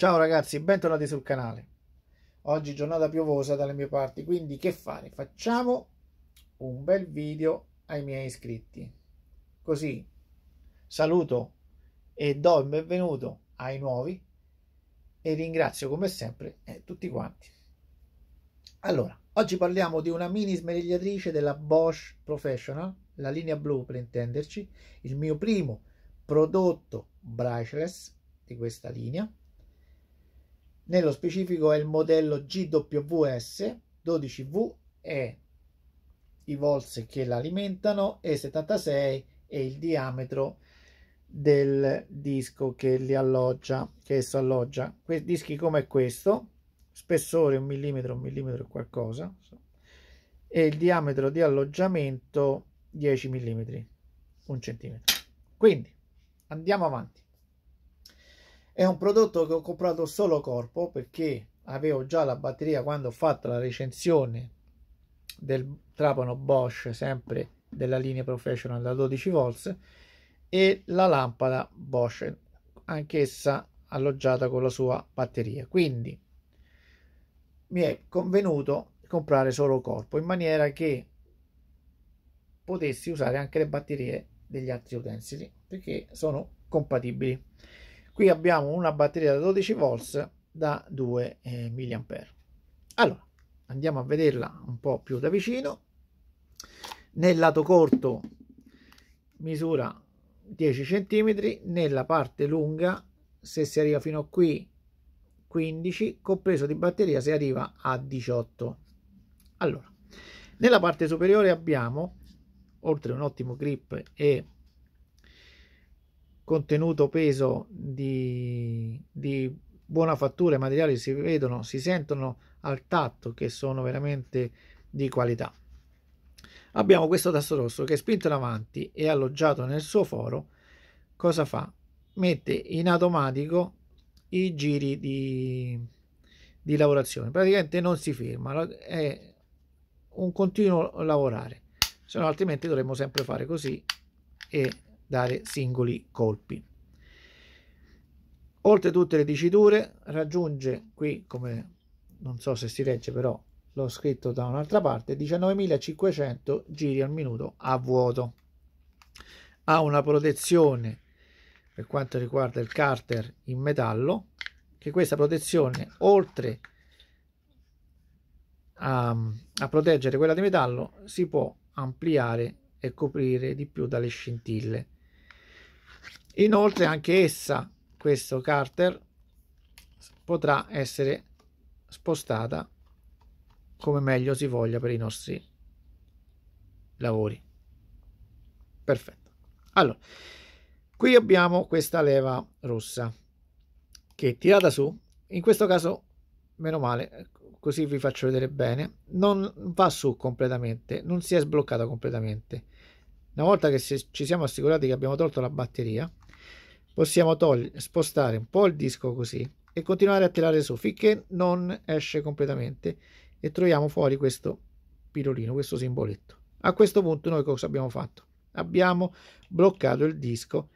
Ciao ragazzi, bentornati sul canale. Oggi giornata piovosa dalle mie parti, quindi che fare? Facciamo un bel video ai miei iscritti. Così saluto e do il benvenuto ai nuovi e ringrazio come sempre eh, tutti quanti. Allora, oggi parliamo di una mini smerigliatrice della Bosch Professional, la linea blu per intenderci, il mio primo prodotto brushless di questa linea nello specifico è il modello GWS 12V e i volts che l'alimentano e 76 e il diametro del disco che li alloggia che esso alloggia questi dischi come questo spessore un millimetro un millimetro qualcosa e il diametro di alloggiamento 10 mm un centimetro quindi andiamo avanti è un prodotto che ho comprato solo corpo perché avevo già la batteria quando ho fatto la recensione del trapano Bosch, sempre della linea Professional da 12 volts, e la lampada Bosch, anch'essa alloggiata con la sua batteria. Quindi mi è convenuto comprare solo corpo in maniera che potessi usare anche le batterie degli altri utensili perché sono compatibili qui abbiamo una batteria da 12 volts da 2 eh, mAh allora andiamo a vederla un po' più da vicino nel lato corto misura 10 cm nella parte lunga se si arriva fino a qui 15 compreso di batteria si arriva a 18 allora nella parte superiore abbiamo oltre un ottimo grip e contenuto peso di, di buona fattura, i materiali si vedono, si sentono al tatto che sono veramente di qualità. Abbiamo questo tasto rosso che è spinto in avanti e alloggiato nel suo foro, cosa fa? Mette in automatico i giri di, di lavorazione, praticamente non si ferma, è un continuo lavorare, se no altrimenti dovremmo sempre fare così e dare singoli colpi. Oltre tutte le diciture raggiunge qui, come non so se si legge però, l'ho scritto da un'altra parte, 19.500 giri al minuto a vuoto. Ha una protezione per quanto riguarda il carter in metallo, che questa protezione oltre a, a proteggere quella di metallo si può ampliare e coprire di più dalle scintille. Inoltre anche essa, questo Carter, potrà essere spostata come meglio si voglia per i nostri lavori. Perfetto. Allora, qui abbiamo questa leva rossa che tirata su, in questo caso meno male, così vi faccio vedere bene, non va su completamente, non si è sbloccata completamente una volta che ci siamo assicurati che abbiamo tolto la batteria, possiamo spostare un po' il disco così e continuare a tirare su finché non esce completamente e troviamo fuori questo pirolino, questo simboletto. A questo punto noi cosa abbiamo fatto? Abbiamo bloccato il disco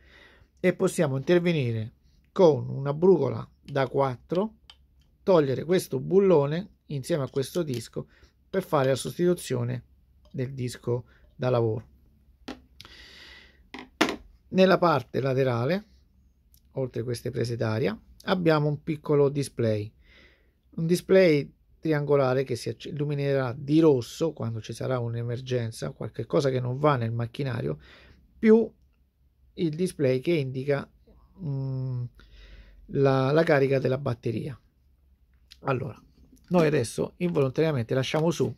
e possiamo intervenire con una brugola da 4, togliere questo bullone insieme a questo disco per fare la sostituzione del disco da lavoro. Nella parte laterale, oltre queste prese d'aria, abbiamo un piccolo display. Un display triangolare che si illuminerà di rosso quando ci sarà un'emergenza, qualcosa che non va nel macchinario, più il display che indica mh, mm, la, la carica della batteria. Allora, noi adesso involontariamente lasciamo su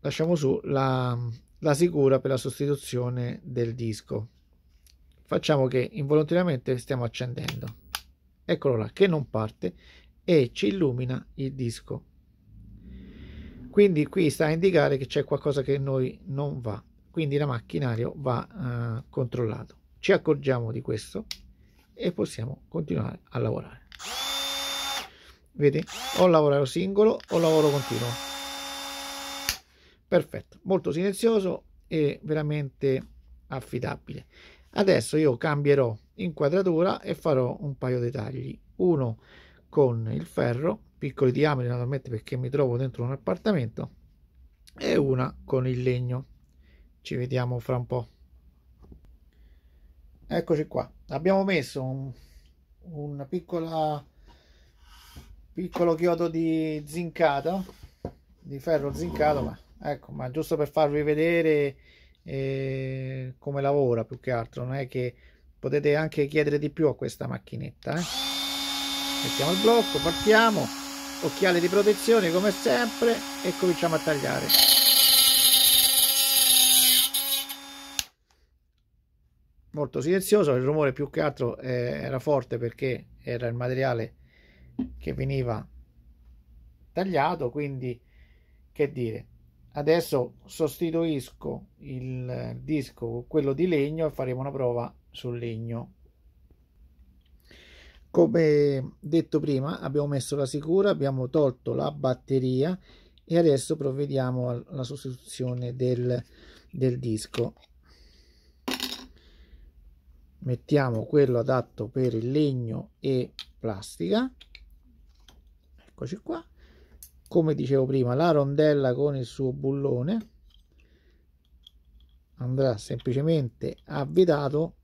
lasciamo su la, la sicura per la sostituzione del disco facciamo che involontariamente stiamo accendendo eccolo là che non parte e ci illumina il disco quindi qui sta a indicare che c'è qualcosa che noi non va quindi la macchinario va eh, controllato ci accorgiamo di questo e possiamo continuare a lavorare vedi o lavoro singolo o lavoro continuo perfetto molto silenzioso e veramente affidabile adesso io cambierò inquadratura e farò un paio di tagli uno con il ferro piccoli diametri naturalmente perché mi trovo dentro un appartamento e una con il legno ci vediamo fra un po eccoci qua abbiamo messo un, una piccola piccolo chiodo di zincato, di ferro zincato ma ecco ma giusto per farvi vedere eh, come lavora più che altro non è che potete anche chiedere di più a questa macchinetta eh. mettiamo il blocco partiamo occhiale di protezione come sempre e cominciamo a tagliare molto silenzioso il rumore più che altro eh, era forte perché era il materiale che veniva tagliato quindi che dire adesso sostituisco il disco con quello di legno e faremo una prova sul legno come detto prima abbiamo messo la sicura abbiamo tolto la batteria e adesso provvediamo alla sostituzione del, del disco mettiamo quello adatto per il legno e plastica eccoci qua come dicevo prima la rondella con il suo bullone andrà semplicemente avvitato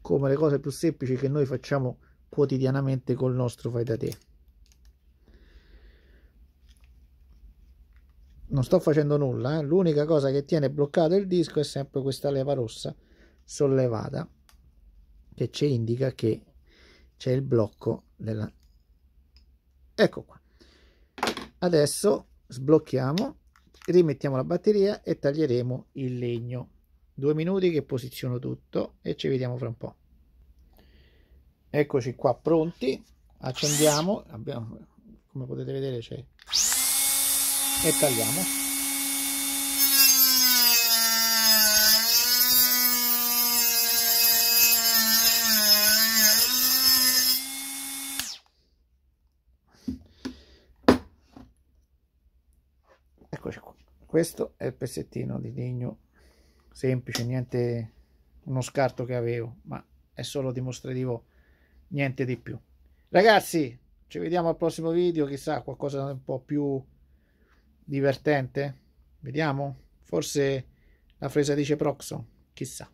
come le cose più semplici che noi facciamo quotidianamente col nostro fai da te non sto facendo nulla eh? l'unica cosa che tiene bloccato il disco è sempre questa leva rossa sollevata che ci indica che c'è il blocco della ecco qua adesso sblocchiamo rimettiamo la batteria e taglieremo il legno due minuti che posiziono tutto e ci vediamo fra un po eccoci qua pronti accendiamo abbiamo, come potete vedere c'è e tagliamo questo è il pezzettino di legno semplice niente uno scarto che avevo ma è solo dimostrativo niente di più ragazzi ci vediamo al prossimo video chissà qualcosa un po più divertente vediamo forse la fresa dice proxon chissà